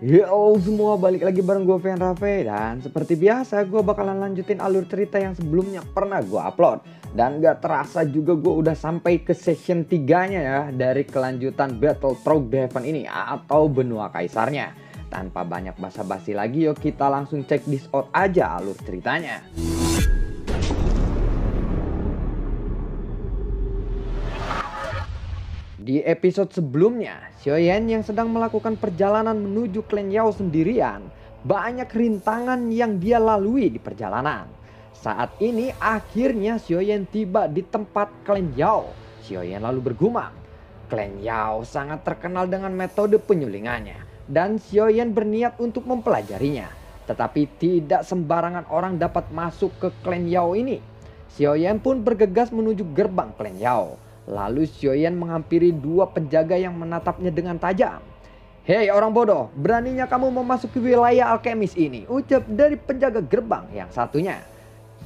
Yo ya semua balik lagi bareng gue Van Rafe dan seperti biasa gue bakalan lanjutin alur cerita yang sebelumnya pernah gue upload dan gak terasa juga gue udah sampai ke session 3 nya ya dari kelanjutan Battle Trogdhaven ini atau benua kaisarnya. Tanpa banyak basa-basi lagi yuk kita langsung cek this out aja alur ceritanya. Di episode sebelumnya, Xiao Yan yang sedang melakukan perjalanan menuju Clan Yao sendirian, banyak rintangan yang dia lalui di perjalanan. Saat ini akhirnya Xiao Yan tiba di tempat Clan Yao. Xiao Yan lalu bergumam, Clan Yao sangat terkenal dengan metode penyulingannya dan Xiao Yan berniat untuk mempelajarinya. Tetapi tidak sembarangan orang dapat masuk ke Clan Yao ini. Xiao Yan pun bergegas menuju gerbang Clan Yao. Lalu Xioyan menghampiri dua penjaga yang menatapnya dengan tajam. Hei orang bodoh, beraninya kamu memasuki wilayah alkemis ini, ucap dari penjaga gerbang yang satunya.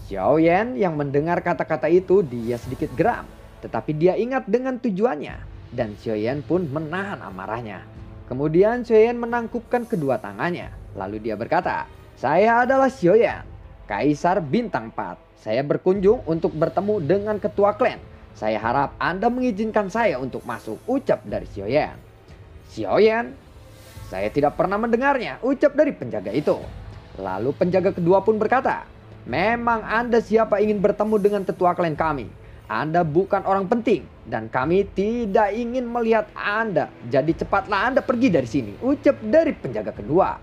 Xiaoyan yang mendengar kata-kata itu dia sedikit geram, tetapi dia ingat dengan tujuannya dan Xiaoyan pun menahan amarahnya. Kemudian Xiaoyan menangkupkan kedua tangannya, lalu dia berkata, "Saya adalah Xiaoyan, kaisar bintang 4. Saya berkunjung untuk bertemu dengan ketua klan saya harap Anda mengizinkan saya untuk masuk, ucap dari Xioyan. Xioyan, saya tidak pernah mendengarnya, ucap dari penjaga itu. Lalu penjaga kedua pun berkata, memang Anda siapa ingin bertemu dengan tetua klan kami? Anda bukan orang penting dan kami tidak ingin melihat Anda. Jadi cepatlah Anda pergi dari sini, ucap dari penjaga kedua.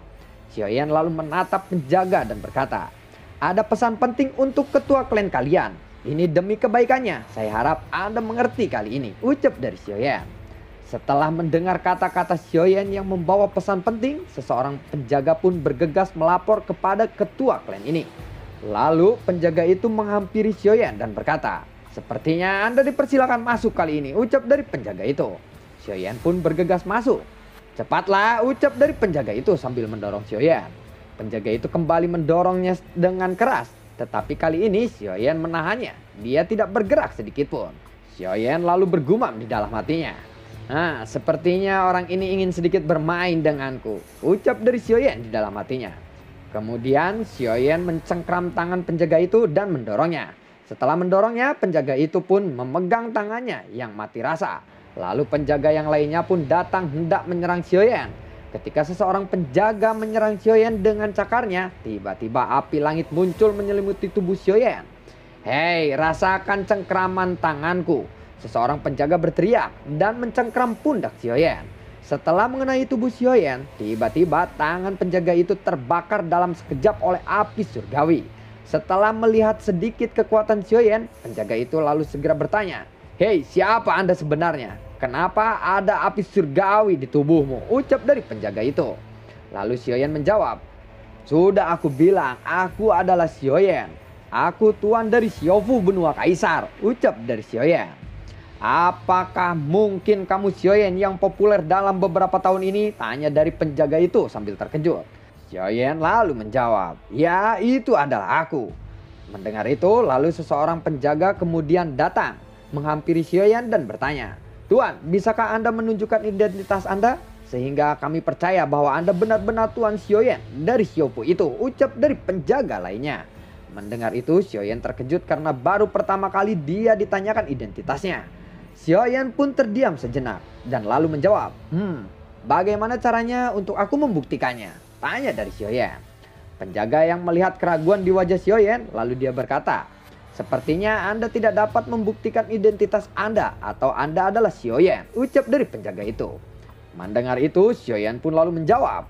Xioyan lalu menatap penjaga dan berkata, ada pesan penting untuk ketua klan kalian. Ini demi kebaikannya, saya harap Anda mengerti kali ini, ucap dari Xioyan. Setelah mendengar kata-kata Xioyan yang membawa pesan penting, seseorang penjaga pun bergegas melapor kepada ketua klan ini. Lalu penjaga itu menghampiri Xioyan dan berkata, Sepertinya Anda dipersilakan masuk kali ini, ucap dari penjaga itu. Xioyan pun bergegas masuk. Cepatlah, ucap dari penjaga itu sambil mendorong Xioyan. Penjaga itu kembali mendorongnya dengan keras tetapi kali ini Xiao Yan menahannya. Dia tidak bergerak sedikit pun. Yan lalu bergumam di dalam hatinya. Nah, sepertinya orang ini ingin sedikit bermain denganku. Ucap dari Xiao Yan di dalam hatinya. Kemudian Xiao Yan mencengkram tangan penjaga itu dan mendorongnya. Setelah mendorongnya, penjaga itu pun memegang tangannya yang mati rasa. Lalu penjaga yang lainnya pun datang hendak menyerang Xiao Yan. Ketika seseorang penjaga menyerang Xioyan dengan cakarnya, tiba-tiba api langit muncul menyelimuti tubuh Xioyan. Hei, rasakan cengkraman tanganku. Seseorang penjaga berteriak dan mencengkram pundak Xioyan. Setelah mengenai tubuh Xioyan, tiba-tiba tangan penjaga itu terbakar dalam sekejap oleh api surgawi. Setelah melihat sedikit kekuatan Xioyan, penjaga itu lalu segera bertanya, Hei, siapa Anda sebenarnya? Kenapa ada api surgawi di tubuhmu? Ucap dari penjaga itu. Lalu Xioyan menjawab, Sudah aku bilang, aku adalah Xioyan. Aku tuan dari Xiofu benua Kaisar. Ucap dari Xioyan. Apakah mungkin kamu Xioyan yang populer dalam beberapa tahun ini? Tanya dari penjaga itu sambil terkejut. Xioyan lalu menjawab, Ya itu adalah aku. Mendengar itu, lalu seseorang penjaga kemudian datang, menghampiri Xioyan dan bertanya, Tuhan, bisakah Anda menunjukkan identitas Anda? Sehingga kami percaya bahwa Anda benar-benar Tuan Xioyen dari Xiaopu itu, ucap dari penjaga lainnya. Mendengar itu, Xioyen terkejut karena baru pertama kali dia ditanyakan identitasnya. Xioyen pun terdiam sejenak dan lalu menjawab, Hmm, bagaimana caranya untuk aku membuktikannya? Tanya dari Xioyen. Penjaga yang melihat keraguan di wajah Xioyen, lalu dia berkata, Sepertinya Anda tidak dapat membuktikan identitas Anda atau Anda adalah Xioyan, ucap dari penjaga itu. Mendengar itu, Xioyan pun lalu menjawab,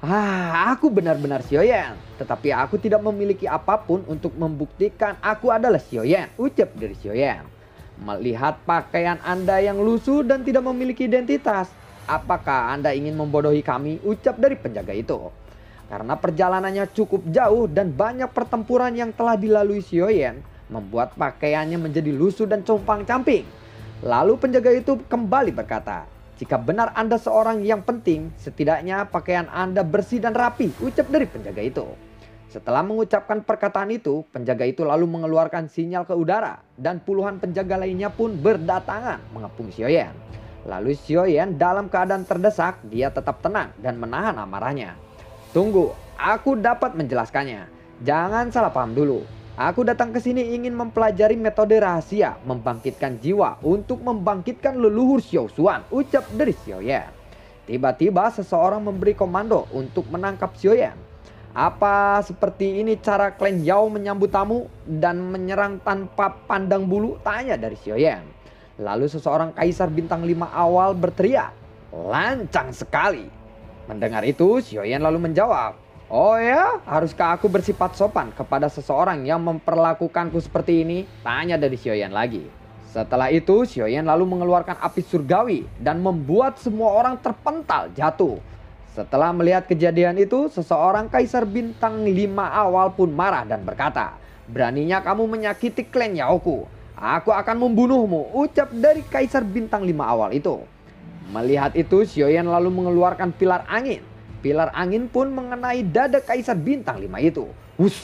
Ah, aku benar-benar Xioyan, tetapi aku tidak memiliki apapun untuk membuktikan aku adalah Xioyan, ucap dari Xioyan. Melihat pakaian Anda yang lusuh dan tidak memiliki identitas, apakah Anda ingin membodohi kami, ucap dari penjaga itu. Karena perjalanannya cukup jauh dan banyak pertempuran yang telah dilalui Xioyen, membuat pakaiannya menjadi lusuh dan compang-camping. Lalu penjaga itu kembali berkata, jika benar Anda seorang yang penting, setidaknya pakaian Anda bersih dan rapi, ucap dari penjaga itu. Setelah mengucapkan perkataan itu, penjaga itu lalu mengeluarkan sinyal ke udara dan puluhan penjaga lainnya pun berdatangan mengepung Xioyen. Lalu Xioyen dalam keadaan terdesak, dia tetap tenang dan menahan amarahnya. Tunggu, aku dapat menjelaskannya. Jangan salah paham dulu. Aku datang ke sini ingin mempelajari metode rahasia membangkitkan jiwa untuk membangkitkan leluhur Xiao Xuan, ucap dari Xiao Yan. Tiba-tiba seseorang memberi komando untuk menangkap Xiao Yan. Apa seperti ini cara klan Yao menyambut tamu dan menyerang tanpa pandang bulu? Tanya dari Xiao Yan. Lalu seseorang kaisar bintang Lima awal berteriak, "Lancang sekali!" Mendengar itu, Xioyan lalu menjawab, Oh ya, haruskah aku bersifat sopan kepada seseorang yang memperlakukanku seperti ini? Tanya dari Xioyan lagi. Setelah itu, Xioyan lalu mengeluarkan api surgawi dan membuat semua orang terpental jatuh. Setelah melihat kejadian itu, seseorang kaisar bintang Lima awal pun marah dan berkata, Beraninya kamu menyakiti klan Yaoku. Aku akan membunuhmu, ucap dari kaisar bintang Lima awal itu. Melihat itu, Xioyan lalu mengeluarkan pilar angin. Pilar angin pun mengenai dada kaisar bintang lima itu. Wus,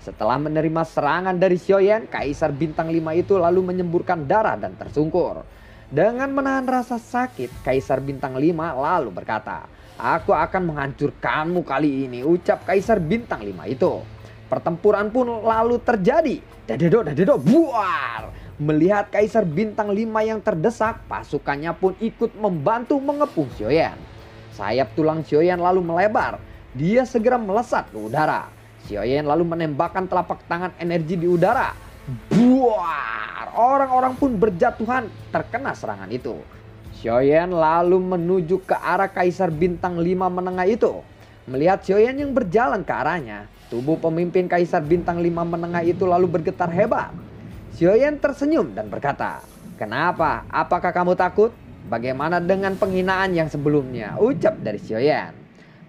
Setelah menerima serangan dari Xioyan, kaisar bintang lima itu lalu menyemburkan darah dan tersungkur. Dengan menahan rasa sakit, kaisar bintang lima lalu berkata, Aku akan menghancurkanmu kali ini, ucap kaisar bintang lima itu. Pertempuran pun lalu terjadi. Dadedok, dadedok, buar. Melihat kaisar bintang 5 yang terdesak, pasukannya pun ikut membantu mengepung Xioyan. Sayap tulang Xioyan lalu melebar. Dia segera melesat ke udara. Xioyan lalu menembakkan telapak tangan energi di udara. Buar! Orang-orang pun berjatuhan terkena serangan itu. Xioyan lalu menuju ke arah kaisar bintang 5 menengah itu. Melihat Xioyan yang berjalan ke arahnya, tubuh pemimpin kaisar bintang 5 menengah itu lalu bergetar hebat. Xioyen tersenyum dan berkata, Kenapa? Apakah kamu takut? Bagaimana dengan penghinaan yang sebelumnya? Ucap dari Xioyen.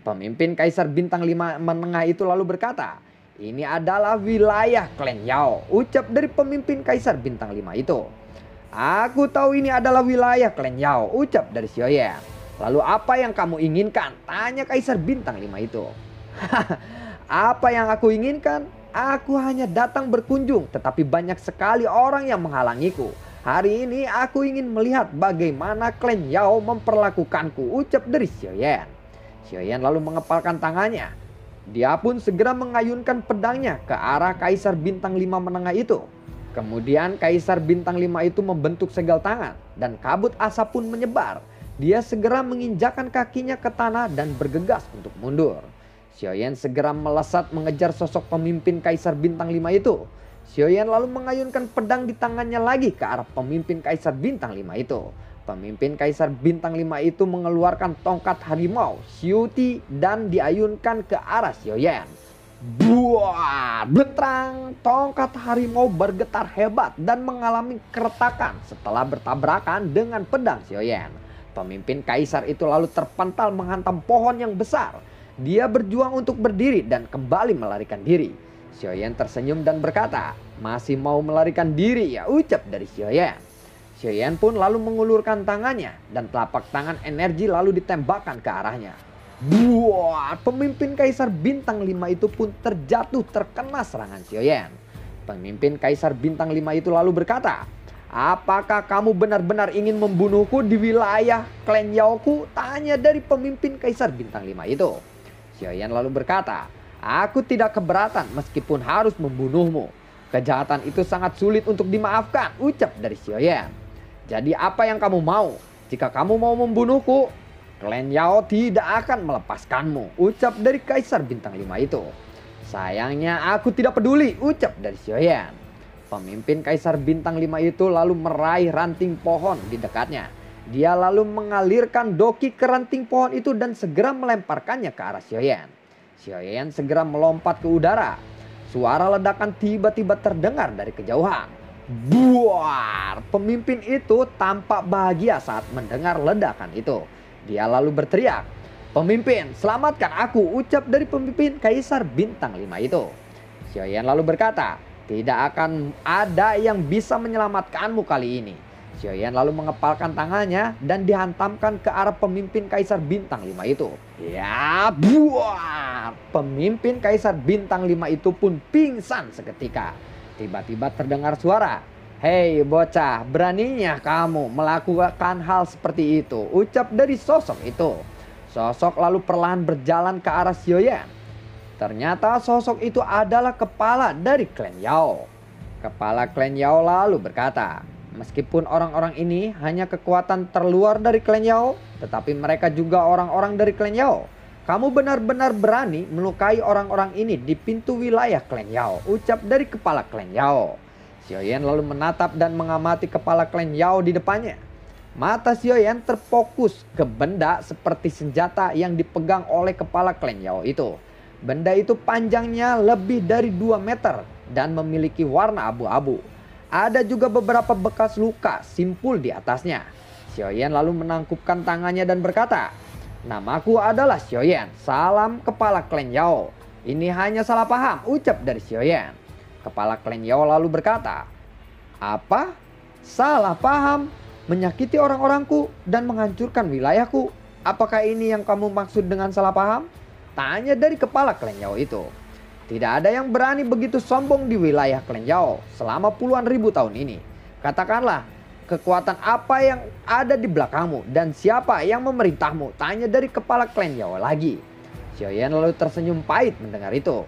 Pemimpin Kaisar Bintang Lima Menengah itu lalu berkata, ini adalah wilayah klan Yao, ucap dari pemimpin Kaisar Bintang Lima itu. Aku tahu ini adalah wilayah klan Yao, ucap dari Xioyen. Lalu apa yang kamu inginkan? Tanya Kaisar Bintang Lima itu. apa yang aku inginkan? Aku hanya datang berkunjung, tetapi banyak sekali orang yang menghalangiku. Hari ini aku ingin melihat bagaimana Klan Yao memperlakukanku, ucap dari Xiaoyan. Xiaoyan lalu mengepalkan tangannya. Dia pun segera mengayunkan pedangnya ke arah Kaisar Bintang Lima menengah itu. Kemudian Kaisar Bintang Lima itu membentuk segel tangan dan kabut asap pun menyebar. Dia segera menginjakan kakinya ke tanah dan bergegas untuk mundur. Xiao Yan segera melesat mengejar sosok pemimpin kaisar bintang 5 itu. Yan lalu mengayunkan pedang di tangannya lagi ke arah pemimpin kaisar bintang 5 itu. Pemimpin kaisar bintang 5 itu mengeluarkan tongkat harimau, Xiuti, dan diayunkan ke arah Xiao Yan. Buah, betrang, tongkat harimau bergetar hebat dan mengalami keretakan setelah bertabrakan dengan pedang Xiao Yan. Pemimpin kaisar itu lalu terpental menghantam pohon yang besar. Dia berjuang untuk berdiri dan kembali melarikan diri. Yan tersenyum dan berkata, masih mau melarikan diri ya ucap dari Xiao Yan pun lalu mengulurkan tangannya dan telapak tangan energi lalu ditembakkan ke arahnya. Buat pemimpin kaisar bintang 5 itu pun terjatuh terkena serangan Yan. Pemimpin kaisar bintang 5 itu lalu berkata, Apakah kamu benar-benar ingin membunuhku di wilayah klan Yaoku? Tanya dari pemimpin kaisar bintang 5 itu. Xiaoyan lalu berkata, Aku tidak keberatan meskipun harus membunuhmu. Kejahatan itu sangat sulit untuk dimaafkan, ucap dari Xiaoyan. Jadi apa yang kamu mau? Jika kamu mau membunuhku, Klan Yao tidak akan melepaskanmu, ucap dari Kaisar Bintang 5 itu. Sayangnya aku tidak peduli, ucap dari Xiaoyan. Pemimpin Kaisar Bintang 5 itu lalu meraih ranting pohon di dekatnya dia lalu mengalirkan doki ke ranting pohon itu dan segera melemparkannya ke arah Xioyan. Xioyan segera melompat ke udara. Suara ledakan tiba-tiba terdengar dari kejauhan. Buar! Pemimpin itu tampak bahagia saat mendengar ledakan itu. Dia lalu berteriak, Pemimpin, selamatkan aku, ucap dari pemimpin Kaisar Bintang 5 itu. Xioyan lalu berkata, tidak akan ada yang bisa menyelamatkanmu kali ini. Xiaoyan lalu mengepalkan tangannya dan dihantamkan ke arah pemimpin kaisar bintang 5 itu. Ya, buah! Pemimpin kaisar bintang 5 itu pun pingsan seketika. Tiba-tiba terdengar suara. Hei bocah, beraninya kamu melakukan hal seperti itu. Ucap dari sosok itu. Sosok lalu perlahan berjalan ke arah Xiaoyan. Ternyata sosok itu adalah kepala dari klan Yao. Kepala klan Yao lalu berkata, Meskipun orang-orang ini hanya kekuatan terluar dari klan Yao, tetapi mereka juga orang-orang dari klan Yao. Kamu benar-benar berani melukai orang-orang ini di pintu wilayah klan Yao, ucap dari kepala klan Yao. lalu menatap dan mengamati kepala klan Yao di depannya. Mata Xioyen terfokus ke benda seperti senjata yang dipegang oleh kepala klan Yao itu. Benda itu panjangnya lebih dari 2 meter dan memiliki warna abu-abu. Ada juga beberapa bekas luka simpul di atasnya. Yan lalu menangkupkan tangannya dan berkata, Namaku adalah Yan, salam kepala klan Yao. Ini hanya salah paham, ucap dari Yan. Kepala klan Yao lalu berkata, Apa? Salah paham? Menyakiti orang-orangku dan menghancurkan wilayahku. Apakah ini yang kamu maksud dengan salah paham? Tanya dari kepala klan Yao itu. Tidak ada yang berani begitu sombong di wilayah Kelenjau selama puluhan ribu tahun ini. Katakanlah, kekuatan apa yang ada di belakangmu dan siapa yang memerintahmu? Tanya dari kepala Kelenjau lagi. Yan lalu tersenyum pahit mendengar itu.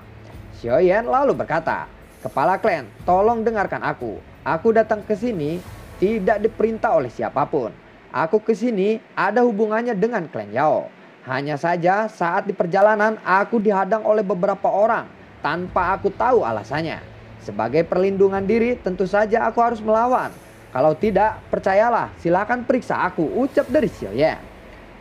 Yan lalu berkata, Kepala Klen, tolong dengarkan aku. Aku datang ke sini tidak diperintah oleh siapapun. Aku ke sini ada hubungannya dengan Klenjao. Hanya saja saat di perjalanan aku dihadang oleh beberapa orang tanpa aku tahu alasannya. Sebagai perlindungan diri, tentu saja aku harus melawan. Kalau tidak, percayalah, silakan periksa aku, ucap dari Yan.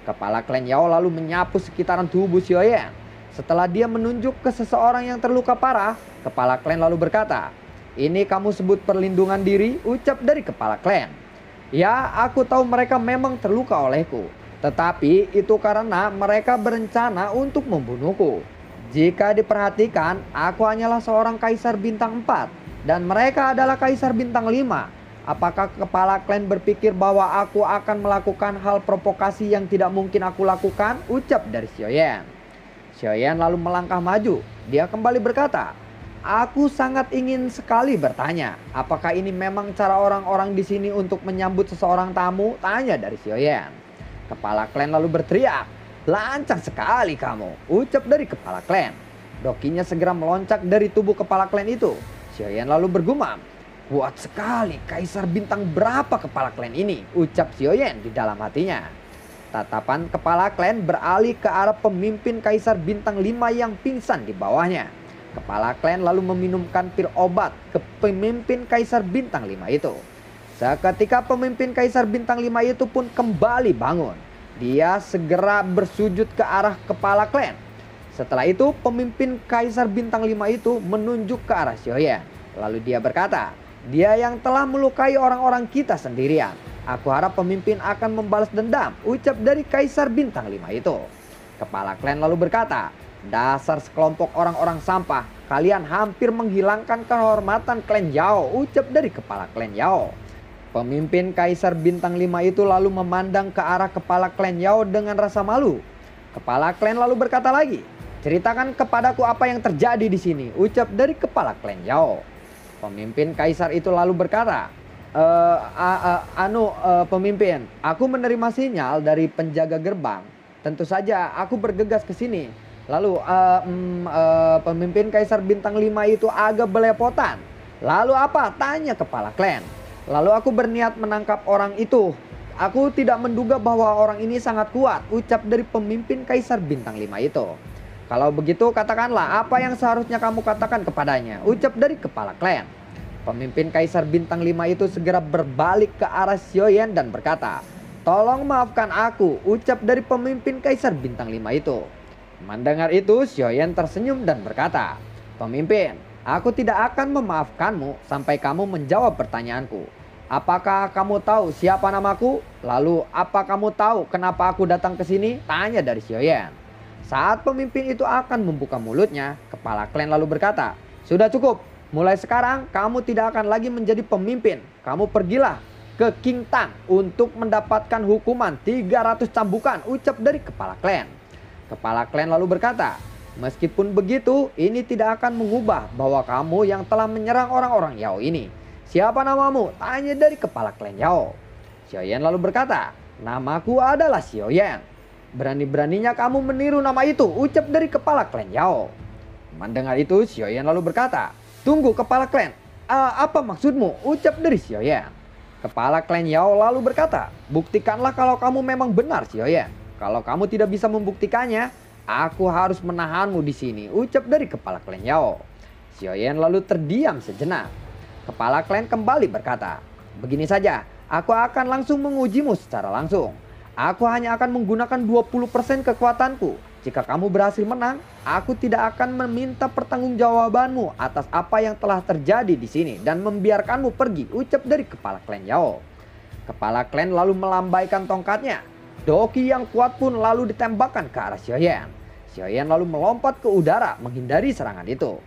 Kepala klan Yao lalu menyapu sekitaran tubuh Yan. Setelah dia menunjuk ke seseorang yang terluka parah, kepala klan lalu berkata, "Ini kamu sebut perlindungan diri," ucap dari kepala klan. "Ya, aku tahu mereka memang terluka olehku, tetapi itu karena mereka berencana untuk membunuhku. Jika diperhatikan, aku hanyalah seorang kaisar bintang 4 dan mereka adalah kaisar bintang 5. Apakah kepala klan berpikir bahwa aku akan melakukan hal provokasi yang tidak mungkin aku lakukan? Ucap dari Xioyan. Xioyan lalu melangkah maju. Dia kembali berkata, Aku sangat ingin sekali bertanya, apakah ini memang cara orang-orang di sini untuk menyambut seseorang tamu? Tanya dari Xioyan. Kepala klan lalu berteriak, Lancar sekali kamu, ucap dari kepala klan. Dokinya segera meloncat dari tubuh kepala klan itu. Xiaoyan lalu bergumam, Kuat sekali kaisar bintang berapa kepala klan ini, ucap Xiaoyan di dalam hatinya. Tatapan kepala klan beralih ke arah pemimpin kaisar bintang lima yang pingsan di bawahnya. Kepala klan lalu meminumkan pil obat ke pemimpin kaisar bintang lima itu. Seketika pemimpin kaisar bintang lima itu pun kembali bangun. Dia segera bersujud ke arah kepala klan. Setelah itu, pemimpin kaisar bintang 5 itu menunjuk ke arah Xiaoyan. Lalu dia berkata, "Dia yang telah melukai orang-orang kita sendirian. Aku harap pemimpin akan membalas dendam," ucap dari kaisar bintang 5 itu. Kepala klan lalu berkata, "Dasar sekelompok orang-orang sampah, kalian hampir menghilangkan kehormatan klan Yao," ucap dari kepala klan Yao. Pemimpin Kaisar Bintang 5 itu lalu memandang ke arah kepala klan Yao dengan rasa malu. Kepala klan lalu berkata lagi, Ceritakan kepadaku apa yang terjadi di sini, ucap dari kepala klan Yao. Pemimpin kaisar itu lalu berkata, e, a, a, Anu a, eh, pemimpin, aku menerima sinyal dari penjaga gerbang. Tentu saja aku bergegas ke sini. Lalu a, m, a, pemimpin kaisar bintang 5 itu agak belepotan. Lalu apa? Tanya kepala klan. Lalu aku berniat menangkap orang itu. Aku tidak menduga bahwa orang ini sangat kuat, ucap dari pemimpin kaisar bintang 5 itu. Kalau begitu katakanlah apa yang seharusnya kamu katakan kepadanya, ucap dari kepala klan. Pemimpin kaisar bintang 5 itu segera berbalik ke arah Xioyen dan berkata, Tolong maafkan aku, ucap dari pemimpin kaisar bintang 5 itu. Mendengar itu, Xioyen tersenyum dan berkata, Pemimpin, Aku tidak akan memaafkanmu sampai kamu menjawab pertanyaanku. Apakah kamu tahu siapa namaku? Lalu apa kamu tahu kenapa aku datang ke sini? Tanya dari Xioyan. Saat pemimpin itu akan membuka mulutnya, kepala klan lalu berkata, Sudah cukup, mulai sekarang kamu tidak akan lagi menjadi pemimpin. Kamu pergilah ke King Tang untuk mendapatkan hukuman 300 cambukan, ucap dari kepala klan. Kepala klan lalu berkata, Meskipun begitu, ini tidak akan mengubah bahwa kamu yang telah menyerang orang-orang Yao ini. Siapa namamu? Tanya dari kepala klan Yao. Xiao Yan lalu berkata, Namaku adalah Xiao Yan. Berani-beraninya kamu meniru nama itu, ucap dari kepala klan Yao. Mendengar itu, Xiao Yan lalu berkata, Tunggu kepala klan, apa maksudmu? Ucap dari Xiao Yan. Kepala klan Yao lalu berkata, Buktikanlah kalau kamu memang benar Xiao Yan. Kalau kamu tidak bisa membuktikannya, Aku harus menahanmu di sini, ucap dari kepala klan Yao. Yan lalu terdiam sejenak. Kepala klan kembali berkata, Begini saja, aku akan langsung mengujimu secara langsung. Aku hanya akan menggunakan 20% kekuatanku. Jika kamu berhasil menang, aku tidak akan meminta pertanggungjawabanmu atas apa yang telah terjadi di sini dan membiarkanmu pergi, ucap dari kepala klan Yao. Kepala klan lalu melambaikan tongkatnya. Doki yang kuat pun lalu ditembakkan ke arah Xiao Yan. Xiao Yan lalu melompat ke udara menghindari serangan itu.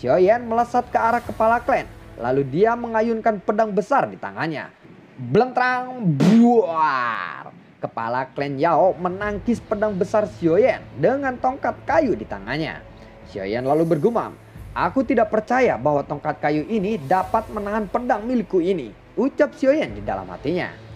Xiao Yan melesat ke arah kepala klan, lalu dia mengayunkan pedang besar di tangannya. Belentrang, buar! Kepala klan Yao menangkis pedang besar Xiao Yan dengan tongkat kayu di tangannya. Xiao Yan lalu bergumam, Aku tidak percaya bahwa tongkat kayu ini dapat menahan pedang milikku ini, ucap Xiao Yan di dalam hatinya.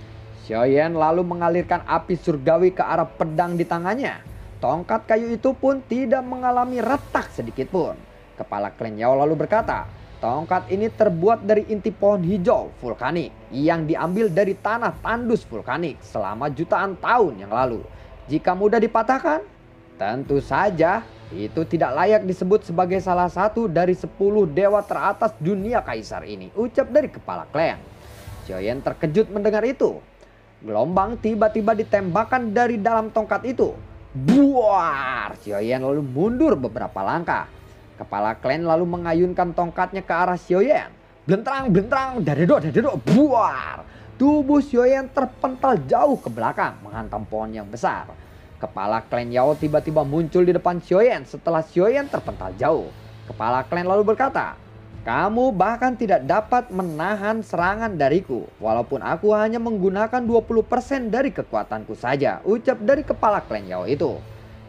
Xiaoyan lalu mengalirkan api surgawi ke arah pedang di tangannya. Tongkat kayu itu pun tidak mengalami retak sedikit pun. Kepala Klan Yao lalu berkata, tongkat ini terbuat dari inti pohon hijau vulkanik yang diambil dari tanah tandus vulkanik selama jutaan tahun yang lalu. Jika mudah dipatahkan, tentu saja itu tidak layak disebut sebagai salah satu dari sepuluh dewa teratas dunia kaisar ini, ucap dari kepala Klan. Joyen terkejut mendengar itu Gelombang tiba-tiba ditembakkan dari dalam tongkat itu. Buar! Yan lalu mundur beberapa langkah. Kepala klan lalu mengayunkan tongkatnya ke arah Xioyen. dari belentrang, dadedo, dadedo, buar! Tubuh Yan terpental jauh ke belakang menghantam pohon yang besar. Kepala klan Yao tiba-tiba muncul di depan Yan setelah Yan terpental jauh. Kepala klan lalu berkata, kamu bahkan tidak dapat menahan serangan dariku, walaupun aku hanya menggunakan 20% dari kekuatanku saja, ucap dari kepala klan Yao itu.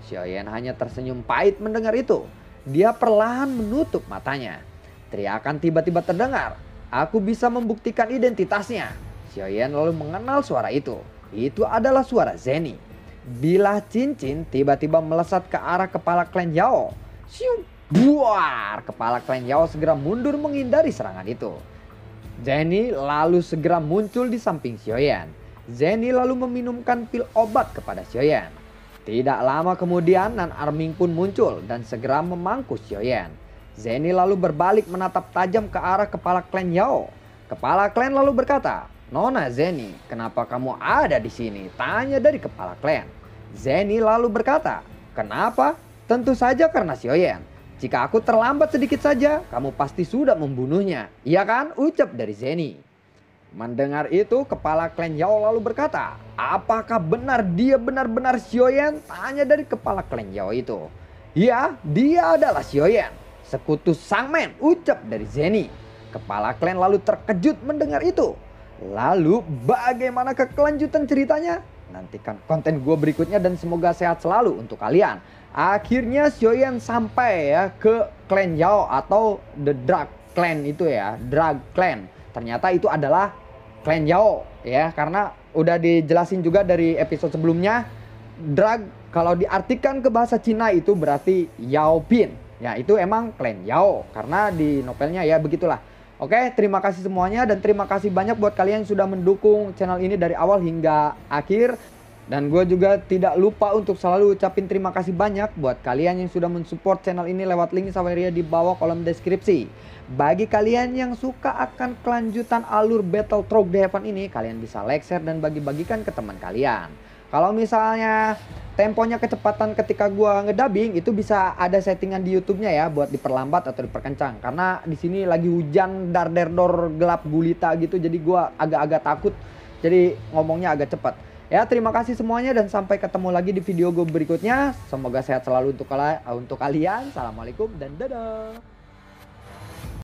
Xiaoyan hanya tersenyum pahit mendengar itu. Dia perlahan menutup matanya. Teriakan tiba-tiba terdengar. Aku bisa membuktikan identitasnya. Xiaoyan lalu mengenal suara itu. Itu adalah suara Zeni. Bila cincin tiba-tiba melesat ke arah kepala klan Yao. Siung Buar! Kepala klan Yao segera mundur menghindari serangan itu. Jenny lalu segera muncul di samping Xioyan. Jenny lalu meminumkan pil obat kepada Xioyan. Tidak lama kemudian Nan Arming pun muncul dan segera memangku Xioyan. Jenny lalu berbalik menatap tajam ke arah kepala klan Yao. Kepala klan lalu berkata, Nona Zeni, kenapa kamu ada di sini? Tanya dari kepala klan. Zeni lalu berkata, kenapa? Tentu saja karena Xioyan. Jika aku terlambat sedikit saja, kamu pasti sudah membunuhnya. Iya kan? Ucap dari Zeni. Mendengar itu, kepala klan Yao lalu berkata, Apakah benar dia benar-benar Xioyan? Tanya dari kepala klan Yao itu. Ya, dia adalah Xioyan. Sekutu sang men, ucap dari Zeni. Kepala klan lalu terkejut mendengar itu. Lalu bagaimana kekelanjutan ceritanya? Nantikan konten gue berikutnya dan semoga sehat selalu untuk kalian. Akhirnya Xioyan sampai ya ke Clan Yao atau The Drag Clan itu ya, Drag Clan. Ternyata itu adalah Clan Yao ya, karena udah dijelasin juga dari episode sebelumnya, Drag kalau diartikan ke bahasa Cina itu berarti Yao Pin. Ya itu emang Clan Yao karena di novelnya ya begitulah. Oke, terima kasih semuanya dan terima kasih banyak buat kalian yang sudah mendukung channel ini dari awal hingga akhir. Dan gue juga tidak lupa untuk selalu ucapin terima kasih banyak buat kalian yang sudah mensupport channel ini lewat link Saweria di bawah kolom deskripsi. Bagi kalian yang suka akan kelanjutan alur Battle Trog The Heaven ini, kalian bisa like, share, dan bagi-bagikan ke teman kalian. Kalau misalnya temponya kecepatan ketika gua ngedabing itu bisa ada settingan di YouTube-nya ya buat diperlambat atau diperkencang karena di sini lagi hujan dar der dor gelap gulita gitu jadi gua agak-agak takut jadi ngomongnya agak cepat. Ya, terima kasih semuanya dan sampai ketemu lagi di video gue berikutnya. Semoga sehat selalu Untuk kalian. Assalamualaikum dan dadah.